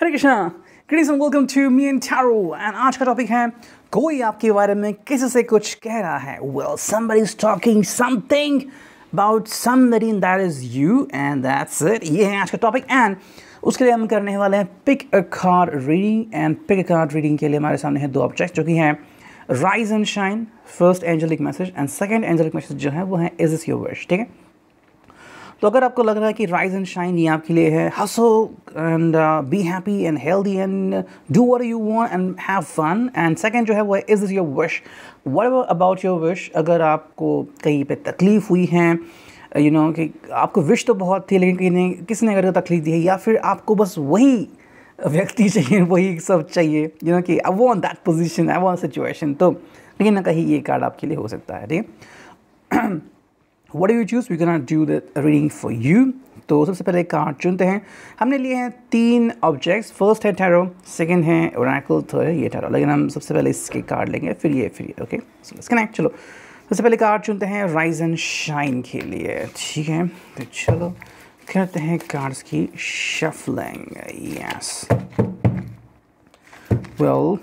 Hare Krishna greetings and welcome to me and tarot and आज का topic है कोई आपके बारे में किसी से कुछ कह रहा है well somebody is talking something about somebody in that is you and that's it ये है आज का टॉपिक एंड उसके लिए हम करने वाले हैं pick a card reading and pick a card reading के लिए हमारे सामने है दो ऑब्जेक्ट जो कि हैं rise and shine first angelic message and second angelic message जो है वो है इज इस योर विश ठीक है तो अगर आपको लग रहा है कि राइज एंड शाइन ये आपके लिए है हसो and be happy and healthy and do what you want and have fun and second जो है वो is your wish what about your wish अगर आपको कहीं पर तकलीफ़ हुई है यू you नो know, कि आपको विश तो बहुत थी लेकिन किसने किसने अगर तकलीफ दी है या फिर आपको बस वही व्यक्ति चाहिए वही सब चाहिए यू नो कि I want that position I want situation तो कहीं ना कहीं ये कार्ड आपके लिए हो सकता है ठीक है what you choose we can do the reading for you तो सबसे पहले कार्ड चुनते हैं हमने लिए हैं तीन ऑब्जेक्ट्स फर्स्ट है टैरो सेकंड है ओरैकल थर्ड है ये टैरो लेकिन हम सबसे पहले इसके कार्ड लेंगे फिर ये फिर ये ओके सो लेट्स कनेक्ट चलो सबसे पहले कार्ड चुनते हैं राइज एंड शाइन के लिए ठीक है तो चलो करते हैं कार्ड्स की शफलिंग यस वेल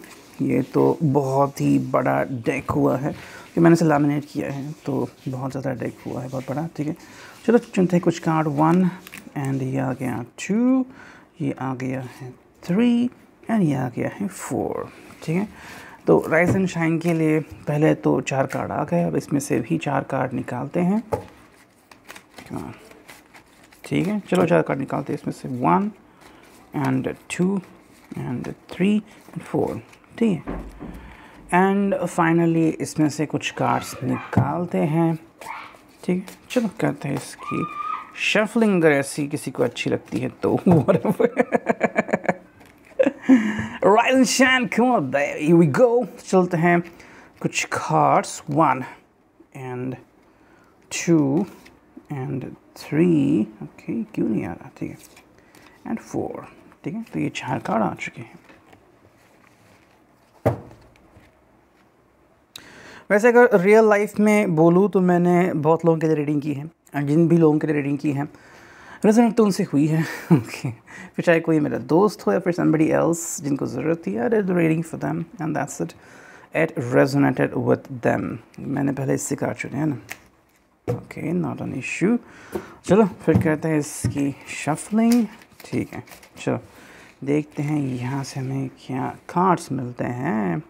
ये तो बहुत ही बड़ा डेक हुआ है कि मैंने इसे लैमिनेट किया है तो बहुत ज़्यादा डेक हुआ है बहुत बड़ा ठीक है चलो चुनते हैं कुछ कार्ड वन एंड ये आ गया टू ये आ गया है थ्री एंड ये आ गया है फोर ठीक है तो राइस एंड शाइन के लिए पहले तो चार कार्ड आ गए अब इसमें से भी चार कार्ड निकालते हैं ठीक है चलो चार कार्ड निकालते हैं इसमें से one and two and three and four ठीक है एंड फाइनली इसमें से कुछ कार्ड्स निकालते हैं ठीक है चलो कहते हैं इसकी शफलिंग अगर ऐसी किसी को अच्छी लगती है तो राइल शैन क्यों वी गो चलते हैं कुछ cards one and two and three okay क्यों नहीं आ रहा ठीक है एंड फोर ठीक है तो ये चार कार्ड आ चुके हैं वैसे अगर रियल लाइफ में बोलूँ तो मैंने बहुत लोगों के लिए रीडिंग की है जिन भी लोगों के लिए रीडिंग की है रिजल्ट तो उनसे हुई है ओके फिर चाहे कोई मेरा दोस्त हो या फिर समबडी एल्स जिनको ज़रूरत थी are did reading for them and that's it at resonated with them मैंने पहले इससे काट चुके हैं ना ओके नॉट एन इशू चलो फिर कहते हैं इसकी शफलिंग ठीक है चलो देखते हैं यहाँ से हमें क्या कार्ड्स मिलते हैं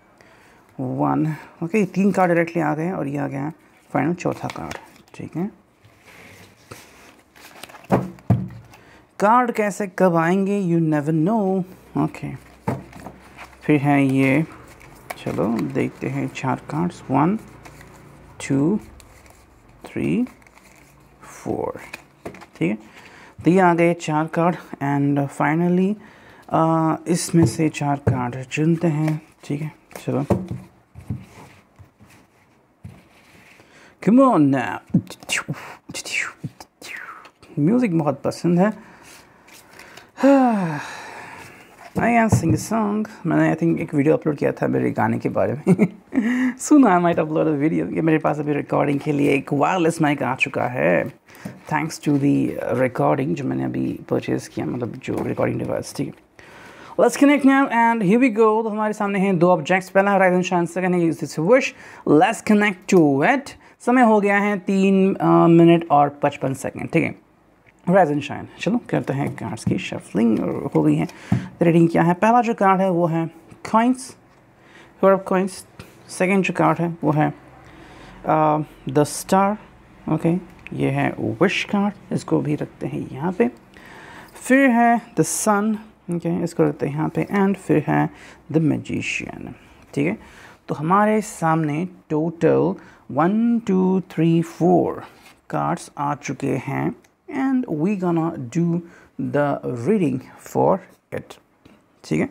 वन ओके okay, तीन कार्ड डायरेक्टली आ गए और ये आ गया है फाइनल चौथा कार्ड ठीक है कार्ड कैसे कब आएंगे यू नेवर नो ओके फिर है ये चलो देखते हैं चार cards one two three four ठीक है तो ये आ गए चार कार्ड एंड फाइनली इसमें से चार कार्ड चुनते हैं ठीक है chilling. Come on now. Music बहुत पसंद है आई कैन सिंग सॉन्ग मैंने आई थिंक एक वीडियो अपलोड किया था मेरे गाने के बारे में सुना I might upload a video ये मेरे पास अभी रिकॉर्डिंग के लिए एक वायरलेस माइक आ चुका है थैंक्स टू दी रिकॉर्डिंग जो मैंने अभी परचेज़ किया मतलब जो रिकॉर्डिंग डिवाइस थी let's connect now and here we go तो हमारे सामने हैं दो ऑब्जेक्ट्स पहला एंड शान सेकंड है use wish let's connect to it समय हो गया है तीन मिनट और पचपन सेकेंड ठीक है एंड शाइन चलो करते हैं कार्ड्स की शफलिंग हो गई है रीडिंग क्या है पहला जो कार्ड है वो है कॉइन्स ऑफ सेकेंड जो कार्ड है वो है द स्टार ओके ये है विश कार्ड इसको भी रखते हैं यहाँ पे फिर है द सन ठीक है इसको रखते हैं यहाँ पे एंड फिर है द मैजिशियन ठीक है तो हमारे सामने total one two three four cards आ चुके हैं and we gonna do the reading for it ठीक है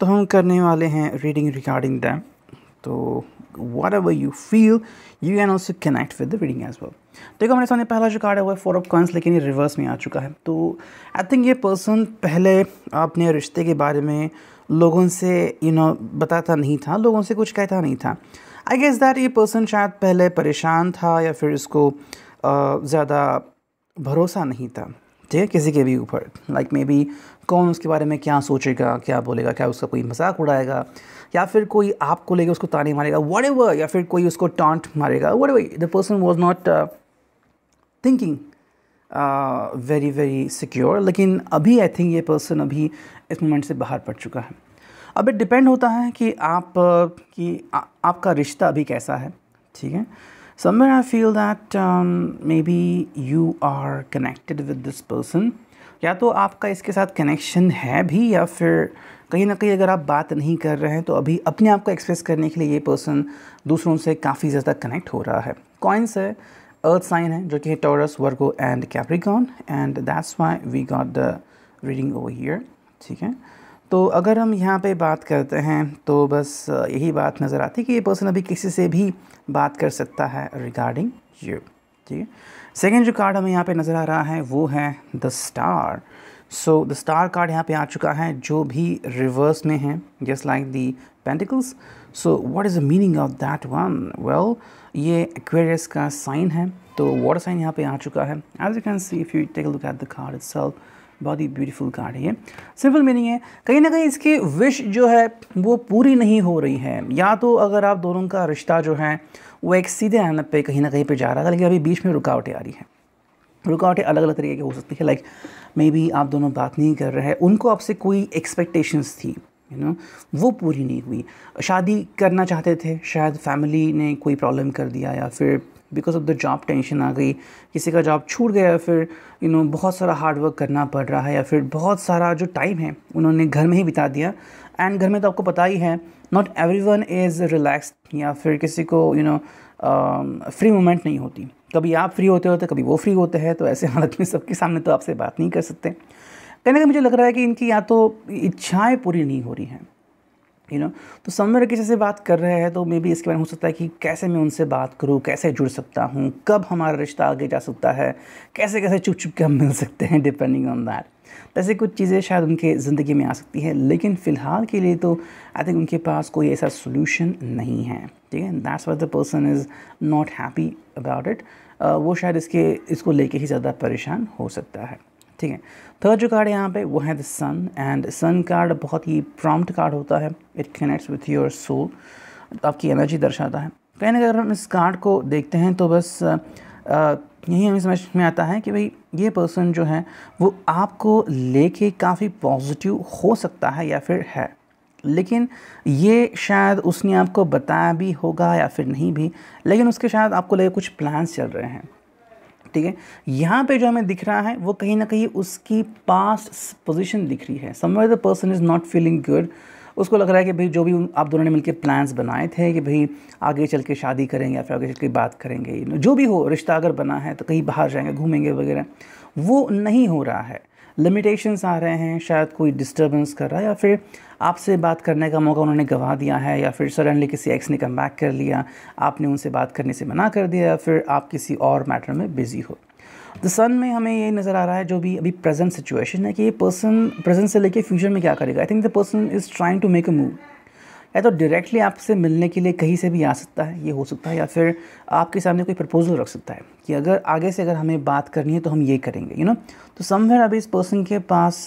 तो हम करने वाले हैं रीडिंग रिगार्डिंग दैम तो whatever you feel you can also connect with the reading as well देखो हमारे सामने पहला जो कार्ड है वो है फोर ऑफ कॉइंस लेकिन ये रिवर्स में आ चुका है तो आई थिंक ये पर्सन पहले अपने रिश्ते के बारे में लोगों से यू नो बताता नहीं था लोगों से कुछ कहता नहीं था आई गेस दैट ये पर्सन शायद पहले परेशान था या फिर इसको ज़्यादा भरोसा नहीं था ठीक है किसी के भी ऊपर लाइक मे बी कौन उसके बारे में क्या सोचेगा क्या बोलेगा क्या उसका कोई मजाक उड़ाएगा या फिर कोई आपको लेके उसको ताने मारेगा वट एवर या फिर कोई उसको टांट मारेगा whatever the person was not thinking very very secure लेकिन अभी आई थिंक ये पर्सन अभी इस मोमेंट से बाहर पड़ चुका है अब इट डिपेंड होता है कि आप uh, कि आ, आपका रिश्ता अभी कैसा है ठीक है somewhere i feel that um, maybe you are connected with this person या तो आपका इसके साथ कनेक्शन है भी या फिर कहीं ना कहीं अगर आप बात नहीं कर रहे हैं तो अभी अपने आप को एक्सप्रेस करने के लिए ये पर्सन दूसरों से काफ़ी ज़्यादा कनेक्ट हो रहा है कॉइंस है अर्थ साइन है जो कि है Taurus Virgo and Capricorn and that's why we got the reading over here ठीक है तो अगर हम यहाँ पे बात करते हैं तो बस यही बात नज़र आती है कि ये पर्सन अभी किसी से भी बात कर सकता है रिगार्डिंग यू ठीक है सेकेंड जो कार्ड हमें यहाँ पे नज़र आ रहा है वो है the star so the star card यहाँ पे आ चुका है जो भी रिवर्स में है just like the pentacles so what is the meaning of that one well ये एक्वेरियस का साइन है तो वाटर साइन यहाँ पे आ चुका है as you can see if you take look at the card itself बहुत ही ब्यूटीफुल कार्ड है ये सिंपल मीनिंग है कहीं ना कहीं इसकी विश जो है वो पूरी नहीं हो रही है या तो अगर आप दोनों का रिश्ता जो है वो एक सीधे आने पे कहीं ना कहीं पे जा रहा था लेकिन अभी बीच में रुकावटें आ रही हैं रुकावटें अलग अलग तरीके की हो सकती है लाइक मे बी आप दोनों बात नहीं कर रहे हैं उनको आपसे कोई एक्सपेक्टेशंस थी यू you नो know, वो पूरी नहीं हुई शादी करना चाहते थे शायद फैमिली ने कोई प्रॉब्लम कर दिया या फिर because of the job tension आ गई किसी का जॉब छूट गया फिर यू you नो know, बहुत सारा हार्ड वर्क करना पड़ रहा है या फिर बहुत सारा जो टाइम है उन्होंने घर में ही बिता दिया एंड घर में तो आपको पता ही है not everyone is relax या फिर किसी को यू नो फ्री मोमेंट नहीं होती कभी आप फ्री होते होते तो कभी वो फ्री होते हैं तो ऐसे हालत में सबके सामने तो आपसे बात नहीं कर सकते कहीं का कहीं मुझे लग रहा है कि इनकी या तो इच्छाएँ पूरी नहीं हो रही हैं यू नो तो समवेयर किसी से बात कर रहे हैं तो मे बी इसके बारे में हो सकता है कि कैसे मैं उनसे बात करूँ कैसे जुड़ सकता हूँ कब हमारा रिश्ता आगे जा सकता है कैसे कैसे चुप चुप के हम मिल सकते हैं डिपेंडिंग ऑन दैट ऐसे कुछ चीज़ें शायद उनके ज़िंदगी में आ सकती हैं लेकिन फ़िलहाल के लिए तो आई थिंक उनके पास कोई ऐसा सोल्यूशन नहीं है ठीक है that's why the person is not happy about it वो शायद इसके इसको लेके ही ज़्यादा परेशान हो सकता है ठीक है थर्ड जो कार्ड है यहाँ पे वो है the sun and sun card बहुत ही प्रॉम्प्ट कार्ड होता है it connects with your soul आपकी एनर्जी दर्शाता है कहीं तो कहीं अगर हम इस कार्ड को देखते हैं तो बस यही हमें समझ में आता है कि भाई ये पर्सन जो है वो आपको लेके काफ़ी पॉजिटिव हो सकता है या फिर है लेकिन ये शायद उसने आपको बताया भी होगा या फिर नहीं भी लेकिन उसके शायद आपको लगे कुछ प्लान्स चल रहे हैं ठीक है यहाँ पे जो हमें दिख रहा है वो कहीं ना कहीं उसकी पास्ट पोजीशन दिख रही है somewhere the person is not feeling good उसको लग रहा है कि भाई जो भी आप दोनों ने मिलकर प्लान्स बनाए थे कि भाई आगे चल के शादी करेंगे या फिर आगे चल के बात करेंगे जो भी हो रिश्ता अगर बना है तो कहीं बाहर जाएंगे घूमेंगे वगैरह वो नहीं हो रहा है लिमिटेशंस आ रहे हैं शायद कोई डिस्टर्बेंस कर रहा है या फिर आपसे बात करने का मौका उन्होंने गवा दिया है या फिर सडनली किसी एक्स ने कम बैक कर लिया आपने उनसे बात करने से मना कर दिया या फिर आप किसी और मैटर में बिज़ी हो द सन में हमें ये नज़र आ रहा है जो भी अभी प्रेजेंट सिचुएशन है कि ये पर्सन प्रेजेंट से लेके फ्यूचर में क्या करेगा I think the person is trying to make a move या तो डायरेक्टली आपसे मिलने के लिए कहीं से भी आ सकता है ये हो सकता है या फिर आपके सामने कोई प्रपोजल रख सकता है कि अगर आगे से अगर हमें बात करनी है तो हम ये करेंगे यू you नो know? तो समवेयर अभी इस पर्सन के पास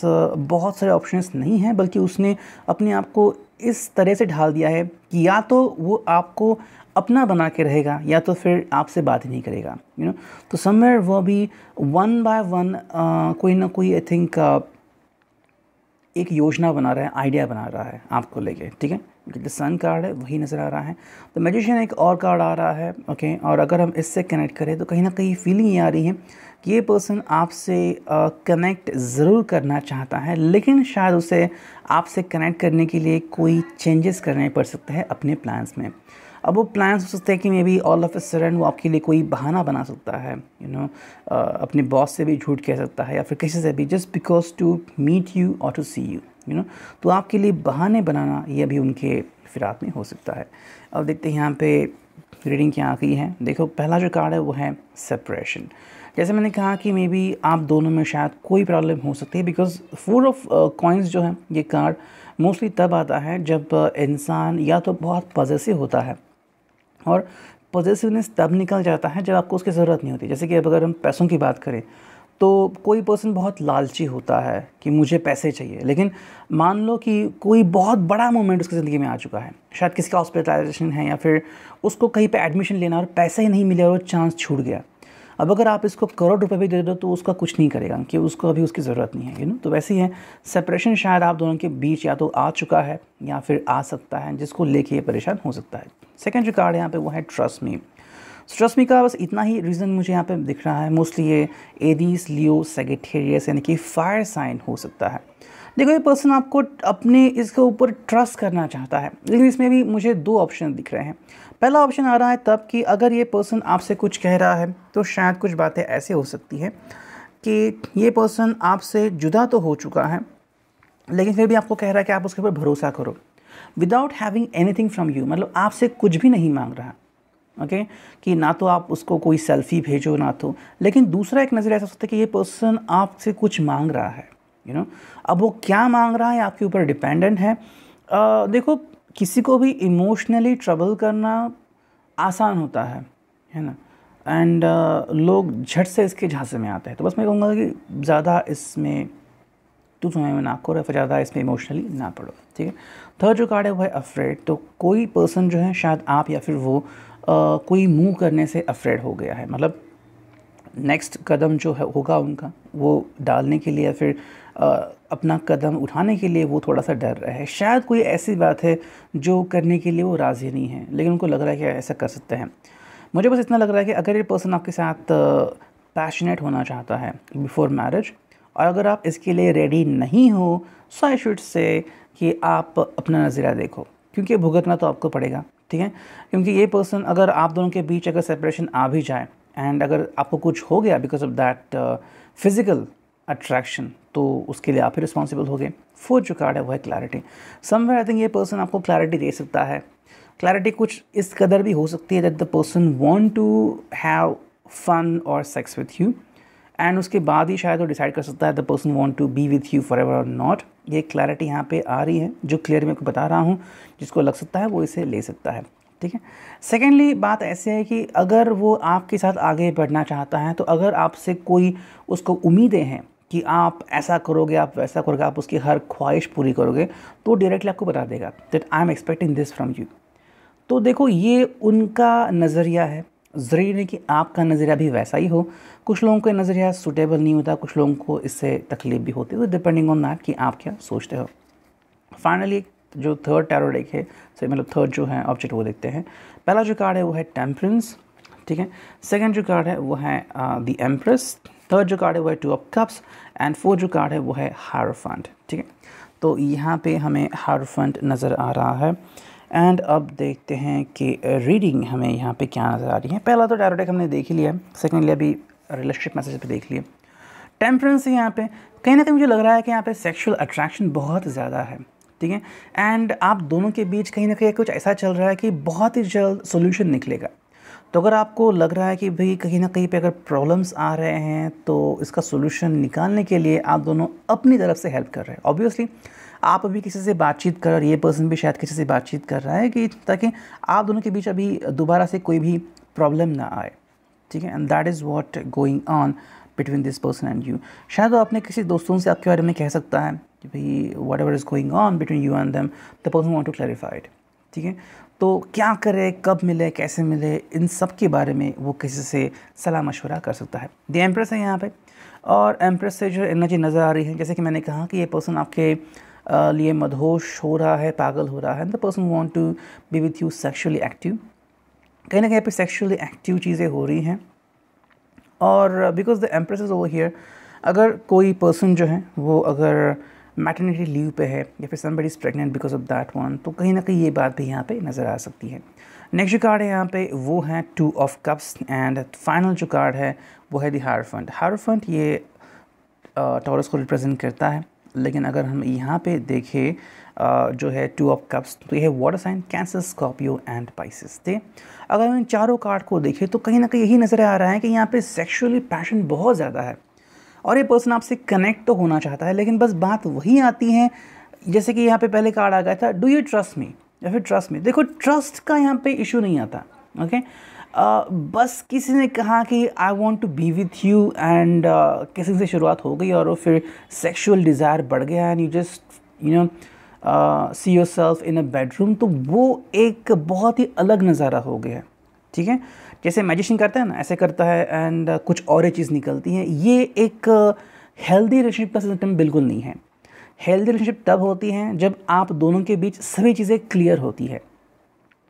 बहुत सारे ऑप्शंस नहीं हैं बल्कि उसने अपने आप को इस तरह से ढाल दिया है कि या तो वो आपको अपना बना के रहेगा या तो फिर आपसे बात ही नहीं करेगा यू you नो know? तो समवेयर वो अभी वन बाय वन कोई ना कोई आई थिंक एक योजना बना रहा है आइडिया बना रहा है आपको लेके ठीक है जो सन कार्ड है वही नज़र आ रहा है तो मेजिशियन एक और कार्ड आ रहा है ओके और अगर हम इससे कनेक्ट करें तो कहीं ना कहीं फीलिंग ये आ रही है कि ये पर्सन आपसे कनेक्ट ज़रूर करना चाहता है लेकिन शायद उसे आपसे कनेक्ट करने के लिए कोई चेंजेस करने पड़ सकते हैं अपने प्लान्स में अब वो प्लान हो सकते हैं कि maybe all of a sudden वो आपके लिए कोई बहाना बना सकता है यू you नो know, अपने बॉस से भी झूठ कह सकता है या फिर किसी से भी just because to meet you और to see you you know तो आपके लिए बहाने बनाना ये भी उनके फिराक में हो सकता है अब देखते हैं यहाँ पे रीडिंग क्या आ गई है देखो पहला जो कार्ड है वो है सेपरेशन जैसे मैंने कहा कि मे बी आप दोनों में शायद कोई प्रॉब्लम हो सकती है बिकॉज फोर ऑफ कॉइन्स जो है ये कार्ड मोस्टली तब आता है जब इंसान या तो बहुत पजेसिव होता है और पॉजिटिवनेस तब निकल जाता है जब आपको उसकी ज़रूरत नहीं होती जैसे कि अब अगर हम पैसों की बात करें तो कोई पर्सन बहुत लालची होता है कि मुझे पैसे चाहिए लेकिन मान लो कि कोई बहुत बड़ा मोमेंट उसकी ज़िंदगी में आ चुका है शायद किसी का हॉस्पिटलाइजेशन है या फिर उसको कहीं पे एडमिशन लेना और पैसा ही नहीं मिले और वो चांस छूट गया अब अगर आप इसको करोड़ रुपए भी दे दो तो उसका कुछ नहीं करेगा कि उसको अभी उसकी ज़रूरत नहीं है यू नो तो वैसे ही है सेपरेशन शायद आप दोनों के बीच या तो आ चुका है या फिर आ सकता है जिसको लेके ये परेशान हो सकता है सेकेंड जो कार्ड यहाँ पे वो है trust me so trust me का बस इतना ही रीज़न मुझे यहाँ पे दिख रहा है मोस्टली ये एडीज लियो सेगेटेरियस यानी कि फायर साइन हो सकता है देखो ये पर्सन आपको अपने इसके ऊपर ट्रस्ट करना चाहता है लेकिन इसमें भी मुझे दो ऑप्शन दिख रहे हैं पहला ऑप्शन आ रहा है तब कि अगर ये पर्सन आपसे कुछ कह रहा है तो शायद कुछ बातें ऐसे हो सकती है कि ये पर्सन आपसे जुदा तो हो चुका है लेकिन फिर भी आपको कह रहा है कि आप उसके ऊपर भरोसा करो without having anything from you मतलब आपसे कुछ भी नहीं मांग रहा ओके okay? कि ना तो आप उसको कोई सेल्फी भेजो ना तो लेकिन दूसरा एक नज़र ऐसा होता है कि ये पर्सन आपसे कुछ मांग रहा है यू you नो know? अब वो क्या मांग रहा है आपके ऊपर डिपेंडेंट है आ, देखो किसी को भी इमोशनली ट्रबल करना आसान होता है है ना एंड uh, लोग झट से इसके झांसे में आते हैं तो बस मैं कहूँगा कि ज़्यादा इसमें तो दूसरों में ना करो या ज़्यादा इसमें इमोशनली ना पड़ो ठीक है थर्ड जो कार्ड है वो है अफ्रेड तो कोई पर्सन जो है शायद आप या फिर वो आ, कोई मूव करने से अफ्रेड हो गया है मतलब नेक्स्ट कदम जो है होगा उनका वो डालने के लिए या फिर आ, अपना कदम उठाने के लिए वो थोड़ा सा डर रहा है शायद कोई ऐसी बात है जो करने के लिए वो राज़ी नहीं है लेकिन उनको लग रहा है कि ऐसा कर सकते हैं मुझे बस इतना लग रहा है कि अगर ये पर्सन आपके साथ पैशनेट होना चाहता है बिफोर मैरिज और अगर आप इसके लिए रेडी नहीं हो सो आई शुड से कि आप अपना नज़रिया देखो क्योंकि भुगतना तो आपको पड़ेगा ठीक है क्योंकि ये पर्सन अगर आप दोनों के बीच अगर सेपरेशन आ भी जाए एंड अगर आपको कुछ हो गया because of that physical attraction तो उसके लिए आप ही रिस्पॉन्सिबल हो गए फोर्थ जो कार्ड है वह है क्लैरिटी समवेयर आई थिंक ये पर्सन आपको क्लैरिटी दे सकता है क्लैरिटी कुछ इस कदर भी हो सकती है that the person want to have fun और सेक्स विथ यू एंड उसके बाद ही शायद वो डिसाइड कर सकता है the person want to be with you forever और नॉट ये क्लैरिटी यहाँ पे आ रही है जो क्लियर मैं बता रहा हूँ जिसको लग सकता है वो इसे ले सकता है ठीक है सेकेंडली बात ऐसे है कि अगर वो आपके साथ आगे बढ़ना चाहता है तो अगर आपसे कोई उसको उम्मीदें हैं कि आप ऐसा करोगे आप वैसा करोगे आप उसकी हर ख्वाहिश पूरी करोगे तो डायरेक्टली आपको बता देगा that I am expecting this from you तो देखो ये उनका नज़रिया है ज़रूरी नहीं कि आपका नज़रिया भी वैसा ही हो कुछ लोगों का नज़रिया सूटेबल नहीं होता कुछ लोगों को इससे तकलीफ भी होती है तो डिपेंडिंग ऑन दैट कि आप क्या सोचते हो फाइनली जो थर्ड टैरो डेक है सो मतलब थर्ड जो है ऑब्जेक्ट वो देखते हैं पहला जो कार्ड है वो है टेम्परेंस ठीक है सेकेंड जो कार्ड है वो है द एम्प्रेस थर्ड जो कार्ड है वो है two of cups and fourth जो कार्ड है वो है हार ठीक है तो यहाँ पे हमें हार नज़र आ रहा है एंड अब देखते हैं कि रीडिंग हमें यहाँ पे क्या नज़र आ रही है पहला तो डायरेक्ट हमने देख ही लिया सेकेंडली अभी रिलेशनशिप मैसेज पे देख लिया टेम्परेंस यहाँ पे कहीं ना कहीं मुझे लग रहा है कि यहाँ पे सेक्सुअल अट्रैक्शन बहुत ज़्यादा है ठीक है एंड आप दोनों के बीच कहीं ना कहीं कुछ ऐसा चल रहा है कि बहुत ही जल्द सोल्यूशन निकलेगा तो अगर आपको लग रहा है कि भाई कहीं ना कहीं पे अगर प्रॉब्लम्स आ रहे हैं तो इसका सोल्यूशन निकालने के लिए आप दोनों अपनी तरफ से हेल्प कर रहे हैं ऑब्वियसली आप अभी किसी से बातचीत कर और ये पर्सन भी शायद किसी से बातचीत कर रहा है कि ताकि आप दोनों के बीच अभी दोबारा से कोई भी प्रॉब्लम ना आए ठीक है and that is what going on between this person and you शायद वो अपने किसी दोस्तों से आपके बारे में कह सकता है कि भाई whatever is going on between you and them the person want to clarified ठीक है तो क्या करे कब मिले कैसे मिले इन सब के बारे में वो किसी से सलाह मशवरा कर सकता है द एम्प्रेस है यहाँ पे और एम्प्रेस से जो एनर्जी नज़र आ रही है जैसे कि मैंने कहा कि ये पर्सन आपके लिए मदहोश हो रहा है पागल हो रहा है and the person want to be with you sexually active कहीं ना कहीं पर सेक्शुअली एक्टिव चीज़ें हो रही हैं और because the empress over here अगर कोई पर्सन जो है वो अगर मैटर्निटी लीव पे है या फिर somebody is pregnant because of that one तो कहीं ना कहीं ये बात भी यहाँ पे नज़र आ सकती है नेक्स्ट जो कार्ड है यहाँ पे वो है two of cups and final जो कार्ड है वो है दी हार फंड ये टॉरस को रिप्रेजेंट करता है लेकिन अगर हम यहाँ पे देखें जो है टू ऑफ कप्स तो ये water sign Cancer Scorpio and Pisces थे अगर हम इन चारों कार्ड को देखें तो कहीं ना कहीं यही नज़र आ रहा है कि यहाँ पे सेक्शुअली पैशन बहुत ज़्यादा है और ये पर्सन आपसे कनेक्ट तो होना चाहता है लेकिन बस बात वही आती है जैसे कि यहाँ पे पहले कार्ड आ गया था डू यू ट्रस्ट मी या फिर ट्रस्ट मी देखो ट्रस्ट का यहाँ पे इशू नहीं आता ओके okay? बस किसी ने कहा कि I want to be with you and किसी से शुरुआत हो गई और फिर सेक्शुअल डिज़ायर बढ़ गया and you just you know see yourself in a bedroom तो वो एक बहुत ही अलग नज़ारा हो गया है ठीक है जैसे मैजिशन करता है ना ऐसे करता है एंड uh, कुछ और चीज़ निकलती है ये एक हेल्दी रिलेशनशिप का सिस्टम बिल्कुल नहीं है हेल्दी रिलेशनशिप तब होती है जब आप दोनों के बीच सभी चीज़ें क्लियर होती है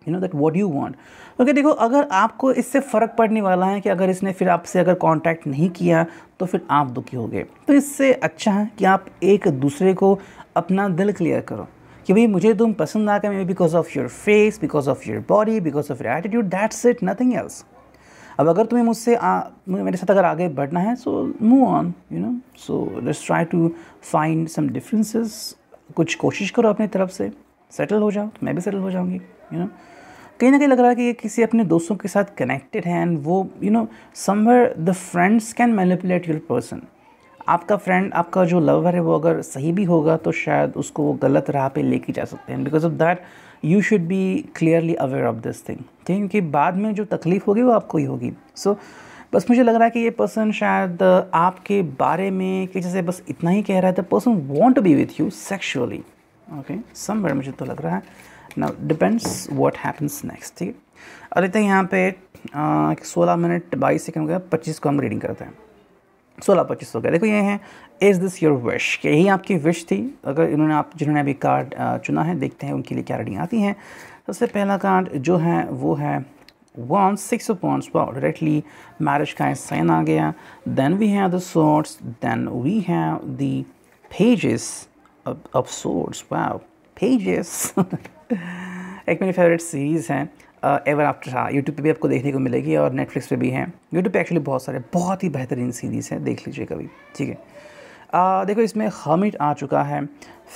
you know that what you want okay देखो अगर आपको इससे फ़र्क पड़ने वाला है कि अगर इसने फिर आपसे अगर कॉन्टैक्ट नहीं किया तो फिर आप दुखी हो गए तो इससे अच्छा है कि आप एक दूसरे को अपना दिल क्लियर करो कि भाई मुझे तुम पसंद आ गए may because of your face because of your body because of your attitude that's it nothing else अब अगर तुम्हें मुझसे मेरे साथ अगर आगे बढ़ना है so move on you know so let's try to find some differences कुछ कोशिश करो अपनी तरफ से सेटल हो जाओ तो मैं भी सेटल हो जाऊँगी यू नो कहीं ना कहीं लग रहा है कि ये किसी अपने दोस्तों के साथ कनेक्टेड है एंड वो you know somewhere the friends can manipulate your person आपका फ्रेंड आपका जो लवर है वो अगर सही भी होगा तो शायद उसको वो गलत राह पे लेके जा सकते हैं because of that you should be clearly aware of this thing ठीक क्योंकि बाद में जो तकलीफ होगी वो आपको ही होगी सो so, बस मुझे लग रहा है कि ये पर्सन शायद आपके बारे में कि जैसे बस इतना ही कह रहा है the person want to be with you sexually okay somewhere मुझे तो लग रहा है now depends what happens next ठीक है तो यहाँ पे सोलह मिनट बाईस सेकंड हो गया पच्चीस को हम रीडिंग करते हैं सोलह पच्चीस हो गया देखो ये हैं इज़ दिस योर विश यही आपकी विश थी अगर इन्होंने आप जिन्होंने अभी कार्ड चुना है देखते हैं उनके लिए क्या रीडिंग आती हैं सबसे पहला कार्ड जो है वो है one six of points wow directly marriage का साइन आ गया then we have the swords then we have the pages of, of swords wow pages एक मेरी फेवरेट सीरीज़ हैं एवर आफ्टर हाँ यूट्यूब पे भी आपको देखने को मिलेगी और नेटफ्लिक्स पे भी हैं यूट्यूब पे एक्चुअली बहुत सारे बहुत ही बेहतरीन सीरीज़ हैं देख लीजिए कभी ठीक है uh, देखो इसमें हमिट आ चुका है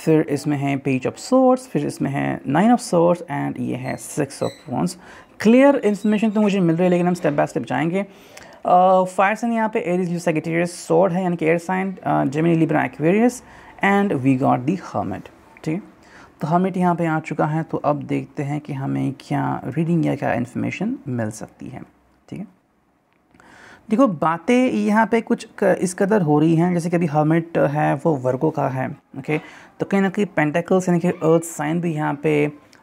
फिर इसमें है पेज ऑफ सोर्स फिर इसमें है नाइन ऑफ सोर्स एंड ये है six of wands clear information तो मुझे मिल रही है लेकिन हम स्टेप बाय स्टेप जाएंगे फायर uh, साइन यहाँ पे एरिज यू सेगेटेरियस सोर्ड है यानी कि air sign Gemini Libra Aquarius and we got the hermit ठीक तो हर्मिट यहाँ पे आ चुका है तो अब देखते हैं कि हमें क्या रीडिंग या क्या इन्फॉर्मेशन मिल सकती है ठीक है देखो बातें यहाँ पे कुछ इस कदर हो रही हैं जैसे कि अभी हर्मिट है वो वर्गो का है ओके तो कहीं ना कहीं पेंटेकल्स यानी कि अर्थ साइन भी यहाँ पे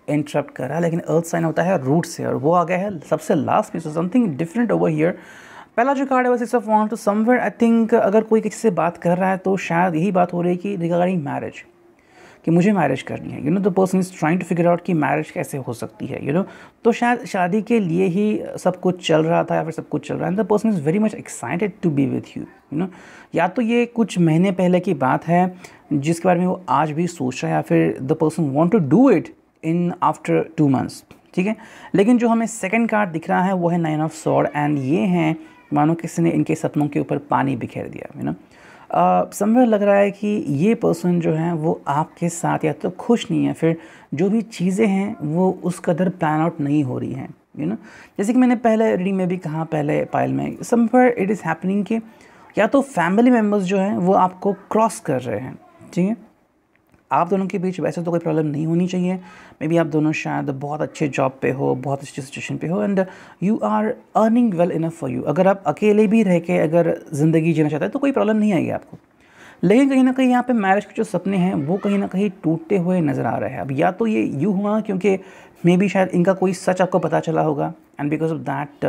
इंटरप्ट कर रहा है लेकिन अर्थ साइन होता है रूट से और वो आ गया है सबसे last piece something different over here पहला जो कार्ड है वैसे six of want to somewhere I think अगर कोई किसी से बात कर रहा है तो शायद यही बात हो रही है कि रिगार्डिंग मैरिज कि मुझे मैरिज करनी है you know the person is trying to figure out कि मैरिज कैसे हो सकती है यू you नो know? तो शायद शादी के लिए ही सब कुछ चल रहा था या फिर सब कुछ चल रहा है the person is very much excited to be with you you know या तो ये कुछ महीने पहले की बात है जिसके बारे में वो आज भी सोच रहा है या फिर the person want to do it in after two months ठीक है लेकिन जो हमें सेकंड कार्ड दिख रहा है वो है नाइन ऑफ सॉर्ड एंड ये हैं मानो किसी ने इनके सपनों के ऊपर पानी बिखेर दिया है ना समय लग रहा है कि ये पर्सन जो है वो आपके साथ या तो खुश नहीं है फिर जो भी चीज़ें हैं वो उस कदर प्लान आउट नहीं हो रही हैं यू नो जैसे कि मैंने पहले रीडिंग में भी कहा पहले पायल में समवेयर इट इज़ हैपनिंग कि या तो फैमिली मेम्बर्स जो हैं वो आपको क्रॉस कर रहे हैं ठीक है आप दोनों के बीच वैसे तो कोई प्रॉब्लम नहीं होनी चाहिए मे बी आप दोनों शायद बहुत अच्छे जॉब पे हो बहुत अच्छी सिचुएशन पे हो and you are earning well enough for you अगर आप अकेले भी रह के अगर ज़िंदगी जीना चाहते हैं तो कोई प्रॉब्लम नहीं आएगी आपको लेकिन कहीं ना कहीं यहाँ पे मैरिज के जो सपने हैं वो कहीं ना कहीं टूटते हुए नज़र आ रहे हैं अब या तो ये यू हुआ क्योंकि मे बी शायद इनका कोई सच आपको पता चला होगा एंड बिकॉज ऑफ दैट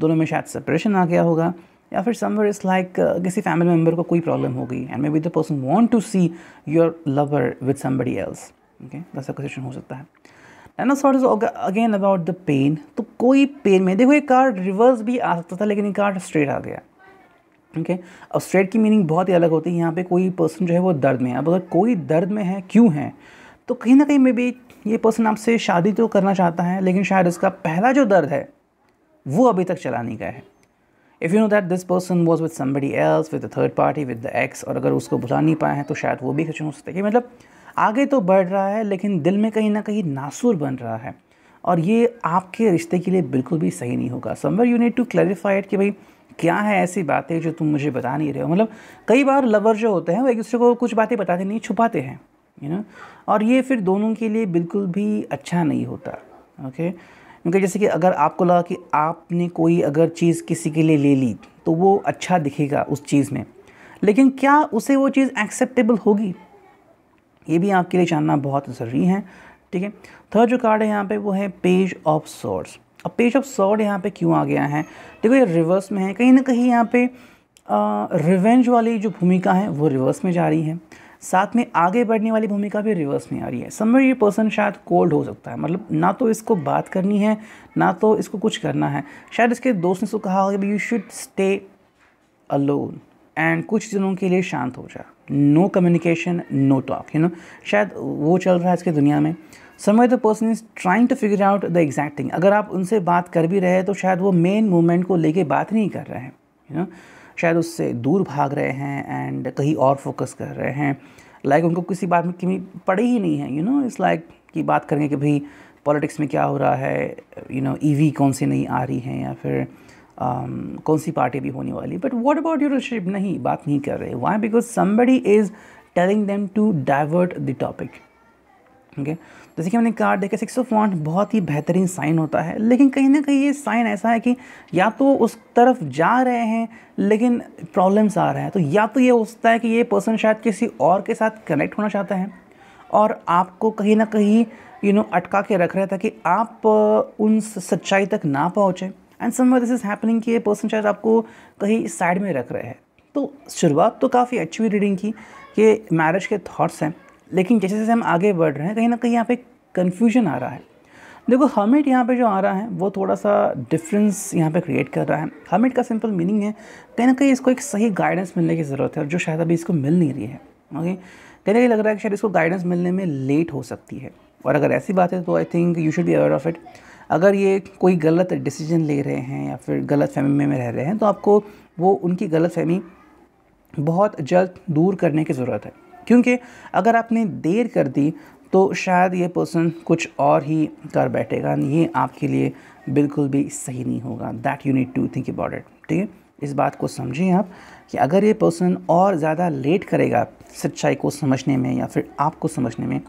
दोनों में शायद सेपरेशन आ गया होगा या फिर समवेयर इज़ लाइक किसी फैमिली मेम्बर को कोई प्रॉब्लम हो गई and maybe the person want to see your lover with somebody else okay वैसा क्वेश्चन हो सकता है dinosaur is again about the pain तो कोई पेन में देखो ये कार्ड रिवर्स भी आ सकता था लेकिन ये कार्ड स्ट्रेट आ गया ओके okay? अब स्ट्रेट की मीनिंग बहुत ही अलग होती है यहाँ पे कोई पर्सन जो है वो दर्द में है अब अगर कोई दर्द में है क्यों है तो कहीं ना कहीं मे बी ये पर्सन आपसे शादी तो करना चाहता है लेकिन शायद उसका पहला जो दर्द है वो अभी तक चला नहीं गया है if you know that this person was with somebody else with third party with the ex और अगर उसको बुला नहीं पाए हैं तो शायद वो भी खुश हो सकता है कि मतलब आगे तो बढ़ रहा है लेकिन दिल में कहीं ना कहीं नासुर बन रहा है और ये आपके रिश्ते के लिए बिल्कुल भी सही नहीं होगा somewhere you need to clarified कि भाई क्या है ऐसी बातें जो तुम मुझे बता नहीं रहे हो मतलब कई बार लवर जो होते हैं वो एक दूसरे को कुछ बातें बताते नहीं छुपाते हैं यू you नो know? और ये फिर दोनों के लिए बिल्कुल भी अच्छा नहीं होता ओके okay? मतलब जैसे कि अगर आपको लगा कि आपने कोई अगर चीज़ किसी के लिए ले ली तो वो अच्छा दिखेगा उस चीज़ में लेकिन क्या उसे वो चीज़ एक्सेप्टेबल होगी ये भी आपके लिए जानना बहुत ज़रूरी है ठीक है थर्ड जो कार्ड है यहाँ पे वो है पेज ऑफ सॉर्ड्स अब पेज ऑफ सॉर्ड यहाँ पे क्यों आ गया है देखो ये रिवर्स में है कहीं ना कहीं यहाँ पे रिवेंज वाली जो भूमिका है वो रिवर्स में जा रही है साथ में आगे बढ़ने वाली भूमिका भी रिवर्स में आ रही है समय ये पर्सन शायद कोल्ड हो सकता है मतलब ना तो इसको बात करनी है ना तो इसको कुछ करना है शायद इसके दोस्त ने इसको कहा होगा you should stay alone and कुछ दिनों के लिए शांत हो जा no communication no talk you know शायद वो चल रहा है इसकी दुनिया में समय the person is trying to figure out the exact thing अगर आप उनसे बात कर भी रहे हैं तो शायद वो मेन मूवमेंट को लेके बात नहीं कर रहे हैं यू नो शायद उससे दूर भाग रहे हैं एंड कहीं और फोकस कर रहे हैं लाइक like उनको किसी बात में कमी पड़ी ही नहीं है यू नो इस लाइक की बात करेंगे कि भाई पॉलिटिक्स में क्या हो रहा है यू नो ई कौन सी नहीं आ रही है या फिर um, कौन सी पार्टी भी होने वाली but what about your relationship नहीं बात नहीं कर रहे why because somebody is telling them to divert the topic ठीक है जैसे कि हमने कार्ड देखा सिक्स ऑफ वांट बहुत ही बेहतरीन साइन होता है लेकिन कहीं ना कहीं ये साइन ऐसा है कि या तो उस तरफ जा रहे हैं लेकिन प्रॉब्लम्स आ रहे हैं तो या तो ये हो सकता है कि ये पर्सन शायद किसी और के साथ कनेक्ट होना चाहता है और आपको कहीं ना कहीं यू नो अटका के रख रहा था कि आप uh, उन सच्चाई तक ना पहुँचें एंड समय दिस इज़ हैपनिंग कि ये पर्सन शायद आपको कहीं साइड में रख रहे हैं तो शुरुआत तो काफ़ी अच्छी हुई रीडिंग की कि मैरिज के थाट्स हैं लेकिन जैसे जैसे हम आगे बढ़ रहे हैं कहीं ना कहीं यहाँ पे कन्फ्यूजन आ रहा है देखो हमिट यहाँ पे जो आ रहा है वो थोड़ा सा डिफरेंस यहाँ पे क्रिएट कर रहा है हमिट का सिंपल मीनिंग है कहीं ना कहीं इसको एक सही गाइडेंस मिलने की ज़रूरत है और जो शायद अभी इसको मिल नहीं रही है ओके कहीं ना कहीं लग रहा है कि शायद इसको गाइडेंस मिलने में लेट हो सकती है और अगर ऐसी बात है तो I think you should be aware of it अगर ये कोई गलत डिसीजन ले रहे हैं या फिर गलत फहमी में रह रहे हैं तो आपको वो उनकी गलत फहमी बहुत जल्द दूर करने की ज़रूरत है क्योंकि अगर आपने देर कर दी तो शायद ये पर्सन कुछ और ही कर बैठेगा ये आपके लिए बिल्कुल भी सही नहीं होगा that you need to think about it ठीक है इस बात को समझें आप कि अगर ये पर्सन और ज़्यादा लेट करेगा सच्चाई को समझने में या फिर आपको समझने में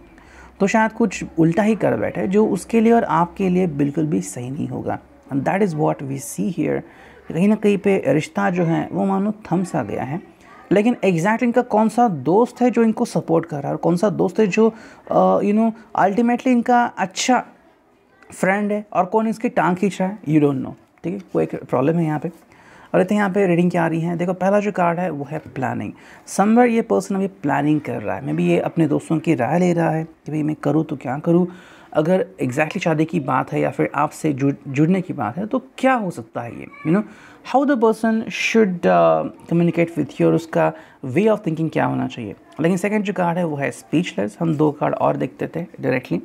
तो शायद कुछ उल्टा ही कर बैठे जो उसके लिए और आपके लिए बिल्कुल भी सही नहीं होगा and that is what we see here कहीं ना कहीं पे रिश्ता जो है वो मानो थम सा गया है लेकिन एग्जैक्ट इनका कौन सा दोस्त है जो इनको सपोर्ट कर रहा है और कौन सा दोस्त है जो यू नो अल्टीमेटली इनका अच्छा फ्रेंड है और कौन इसकी टांग खींच रहा है यू डोंट नो ठीक है वो एक प्रॉब्लम है यहाँ पे और इतने यहाँ पे रीडिंग क्या आ रही है देखो पहला जो कार्ड है वो है प्लानिंग समवेयर ये पर्सन अभी प्लानिंग कर रहा है मे बी ये अपने दोस्तों की राय ले रहा है कि भाई मैं करूँ तो क्या करूँ अगर एग्जैक्टली शादी की बात है या फिर आपसे जुड़ जुड़ने की बात है तो क्या हो सकता है ये you know how the person should communicate with you और उसका वे ऑफ थिंकिंग क्या होना चाहिए लेकिन सेकेंड जो कार्ड है वो है स्पीचलेस हम दो कार्ड और देखते थे directly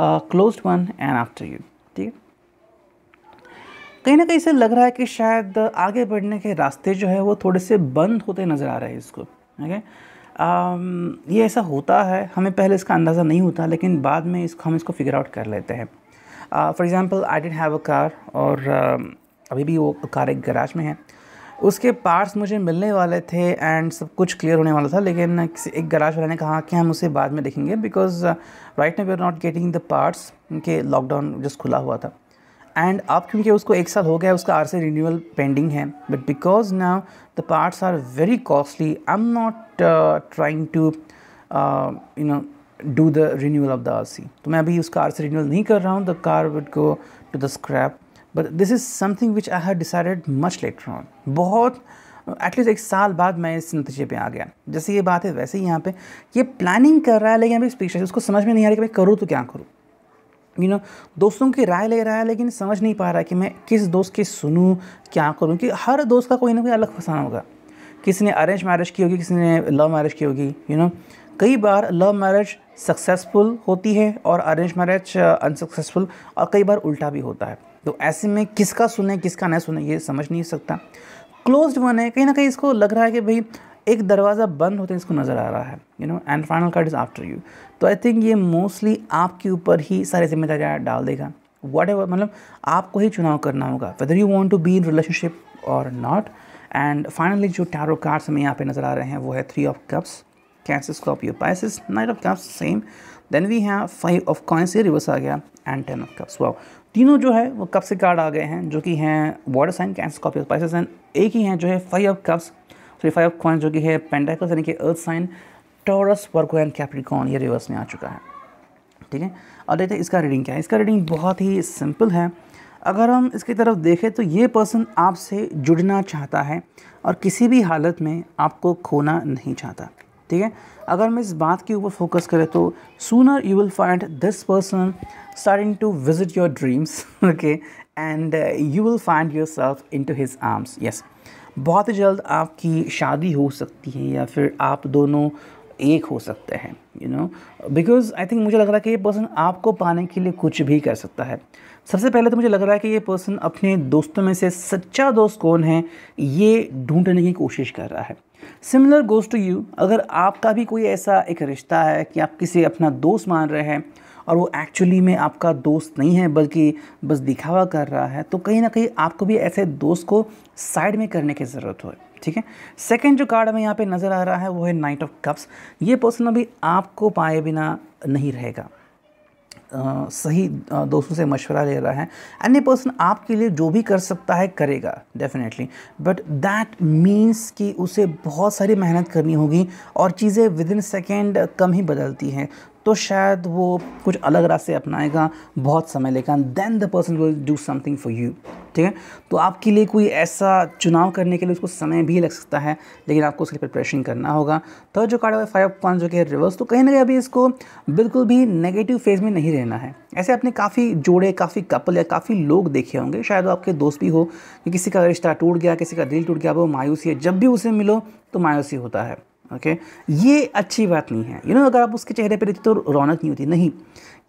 close one and after you ठीक है कहीं ना कहीं से लग रहा है कि शायद आगे बढ़ने के रास्ते जो है वो थोड़े से बंद होते नज़र आ रहे हैं इसको ठीक है Um, ये ऐसा होता है हमें पहले इसका अंदाज़ा नहीं होता लेकिन बाद में इसको हम इसको फिगर आउट कर लेते हैं for example I don't have a car और uh, अभी भी वो कार एक गराज में है उसके पार्ट्स मुझे मिलने वाले थे एंड सब कुछ क्लियर होने वाला था लेकिन किसी एक गराज वाले ने कहा कि हम उसे बाद में देखेंगे because right now we are not getting the parts के लॉकडाउन जस्ट खुला हुआ था एंड अब क्योंकि उसको एक साल हो गया उसका आर सी रिन्यूअल पेंडिंग है but because now the parts are very costly I am not trying to you know do the renewal of the R C तो मैं अभी उस कार से रिन्यूअल नहीं कर रहा हूँ the car would go to the scrap but this is something which I have decided much later on बहुत एटलीस्ट एक साल बाद मैं इस नतीजे पे आ गया जैसे ये बात है वैसे ही यहाँ पे ये प्लानिंग कर रहा है लेकिन अभी स्पेशल उसको समझ में नहीं आ रहा कि मैं करूँ तो क्या करूँ यू नो दोस्तों की राय ले रहा है लेकिन समझ नहीं पा रहा कि मैं किस दोस्त की सुनूँ क्या करूँ कि हर दोस्त का कोई ना कोई अलग फसाना होगा किसी ने अरेंज मैरिज की होगी किसी ने लव मैरिज की होगी यू नो कई बार लव मैरिज सक्सेसफुल होती है और अरेंज मैरिज अनसक्सेसफुल और कई बार उल्टा भी होता है तो ऐसे में किसका सुने किसका ना सुने ये समझ नहीं सकता क्लोज वन है कहीं ना कहीं इसको लग रहा है कि भाई एक दरवाज़ा बंद होते हैं इसको नज़र आ रहा है you know and final card is after you तो आई थिंक ये मोस्टली आपके ऊपर ही सारी जिम्मेदारियाँ डाल देगा वट एवर मतलब आपको ही चुनाव करना होगा whether you want to be in relationship और नॉट एंड फाइनली जो टैरो कार्ड्स हमें यहाँ पे नज़र आ रहे हैं वो है three of cups Cancer Scorpio Pisces knight of cups same then we have five of coins reverse आ गया and ten of cups wow तीनों जो है वो कप से कार्ड आ गए हैं जो कि हैं water sign Cancer Scorpio Pisces and एक ही हैं जो है five of cups three five coin जो कि है पेंटाकल्स यानी कि earth sign Taurus Virgo and Capricorn ये रिवर्स में आ चुका है ठीक है और देखते हैं इसका रीडिंग क्या है इसका रीडिंग बहुत ही सिंपल है अगर हम इसकी तरफ देखें तो ये पर्सन आपसे जुड़ना चाहता है और किसी भी हालत में आपको खोना नहीं चाहता ठीक है अगर हम इस बात के ऊपर फोकस करें तो sooner you will find this person starting to visit your dreams okay and you will find yourself into his arms yes बहुत जल्द आपकी शादी हो सकती है या फिर आप दोनों एक हो सकते हैं you know because I think मुझे लग रहा है कि ये पर्सन आपको पाने के लिए कुछ भी कर सकता है सबसे पहले तो मुझे लग रहा है कि ये पर्सन अपने दोस्तों में से सच्चा दोस्त कौन है ये ढूंढने की कोशिश कर रहा है सिमिलर गोज़ टू यू अगर आपका भी कोई ऐसा एक रिश्ता है कि आप किसी अपना दोस्त मान रहे हैं और वो एक्चुअली में आपका दोस्त नहीं है बल्कि बस दिखावा कर रहा है तो कहीं ना कहीं आपको भी ऐसे दोस्त को साइड में करने की ज़रूरत हो ठीक है सेकेंड जो कार्ड हमें यहाँ पे नज़र आ रहा है वो है नाइट ऑफ कप्स ये पर्सन अभी आपको पाए बिना नहीं रहेगा आ, सही दोस्तों से मशवरा ले रहा है अन्य पर्सन आपके लिए जो भी कर सकता है करेगा डेफिनेटली बट दैट मीन्स कि उसे बहुत सारी मेहनत करनी होगी और चीज़ें विद इन सेकेंड कम ही बदलती हैं तो शायद वो कुछ अलग रास्ते अपनाएगा बहुत समय लेगा then the person will do something for you ठीक है तो आपके लिए कोई ऐसा चुनाव करने के लिए उसको समय भी लग सकता है लेकिन आपको उसके लिए प्रिपरेशन करना होगा थर्ड तो जो कार्ड है फाइव पॉइंट जो कि रिवर्स तो कहीं ना कहीं अभी इसको बिल्कुल भी नेगेटिव फेज में नहीं रहना है ऐसे आपने काफ़ी जोड़े काफ़ी कपल या काफ़ी लोग देखे होंगे शायद वो आपके दोस्त भी हो कि किसी का रिश्ता टूट गया किसी का दिल टूट गया वो मायूसी है जब भी उसे मिलो तो मायूसी होता है ओके okay? ये अच्छी बात नहीं है यू you नो know, अगर आप उसके चेहरे पर देखते तो रौनक नहीं होती नहीं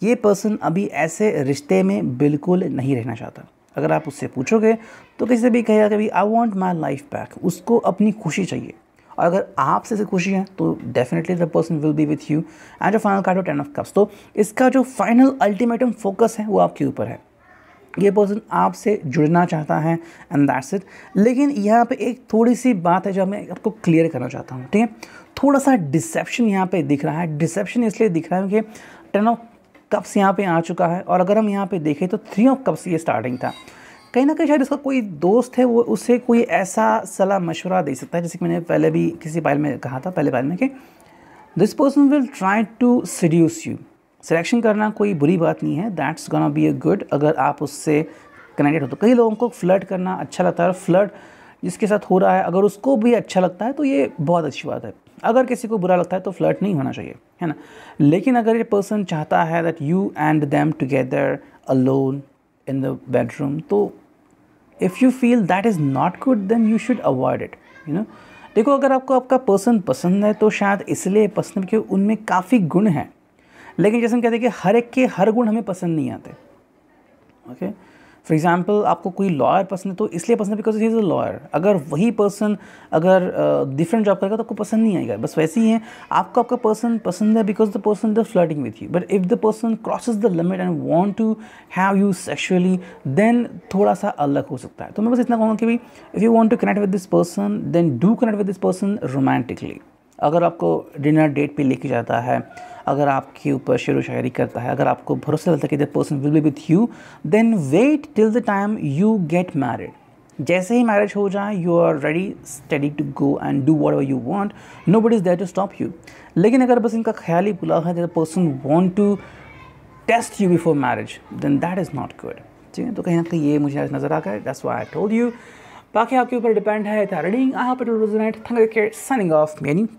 ये पर्सन अभी ऐसे रिश्ते में बिल्कुल नहीं रहना चाहता अगर आप उससे पूछोगे तो किसी से भी कहेगा कि I want my life back उसको अपनी खुशी चाहिए और अगर आपसे से खुशी है तो definitely the person will be with you and जो final card of ten of cups तो इसका जो फाइनल अल्टीमेटम फोकस है वो आपके ऊपर है ये पर्सन आपसे जुड़ना चाहता है एंड दैट्स इट लेकिन यहाँ पे एक थोड़ी सी बात है जो मैं आपको क्लियर करना चाहता हूँ ठीक है थोड़ा सा डिसेप्शन यहाँ पे दिख रहा है डिसेप्शन इसलिए दिख रहा है कि टेन ऑफ कप्स यहाँ पे आ चुका है और अगर हम यहाँ पे देखें तो थ्री ऑफ कप्स ये स्टार्टिंग था कहीं ना कहीं शायद इसका कोई दोस्त है वो उसे कोई ऐसा सलाह मशवरा दे सकता है जैसे कि मैंने पहले भी किसी पाइल में कहा था पहले पाइल में कि this person will try to seduce you selection करना कोई बुरी बात नहीं है that's gonna be a good अगर आप उससे कनेक्टेड हो तो कई लोगों को फ्लड करना अच्छा लगता है फ्लड जिसके साथ हो रहा है अगर उसको भी अच्छा लगता है तो ये बहुत अच्छी बात है अगर किसी को बुरा लगता है तो फ्लर्ट नहीं होना चाहिए है ना लेकिन अगर ये पर्सन चाहता है that you and them together alone in the bedroom तो if you feel that is not good then you should avoid it you know देखो अगर आपको आपका पर्सन पसंद है तो शायद इसलिए पसंद क्योंकि उनमें काफ़ी गुण हैं लेकिन जैसे हम कहते हैं कि हर एक के हर गुण हमें पसंद नहीं आते ओके फॉर एग्जाम्पल आपको कोई लॉयर पसंद है तो इसलिए पसंद है बिकॉज इज़ अ लॉयर अगर वही पर्सन अगर डिफरेंट जॉब करेगा तो आपको पसंद नहीं आएगा बस वैसे ही है आपको आपका पर्सन पसंद है because the person the flirting with you but if the person crosses the limit and want to have you sexually then थोड़ा सा अलग हो सकता है तो मैं बस इतना कहूँगा कि भाई if you want to connect with this person then do connect with this person romantically अगर आपको डिनर डेट पे लेके जाता है अगर आपके ऊपर शेर शायरी करता है अगर आपको भरोसा लगता है कि the person will be with you then wait till the time you get married जैसे ही मैरिज हो जाए you are ready study to go and do what you want nobody is there to stop you लेकिन अगर बस इनका ख्याल ही बुला है the person want to test you before marriage then that is not good ठीक है तो कहीं ना कहीं ये मुझे नज़र आ गया that's why I told you बाकी आपके ऊपर डिपेंड है थैंक यू ऑफ मेनी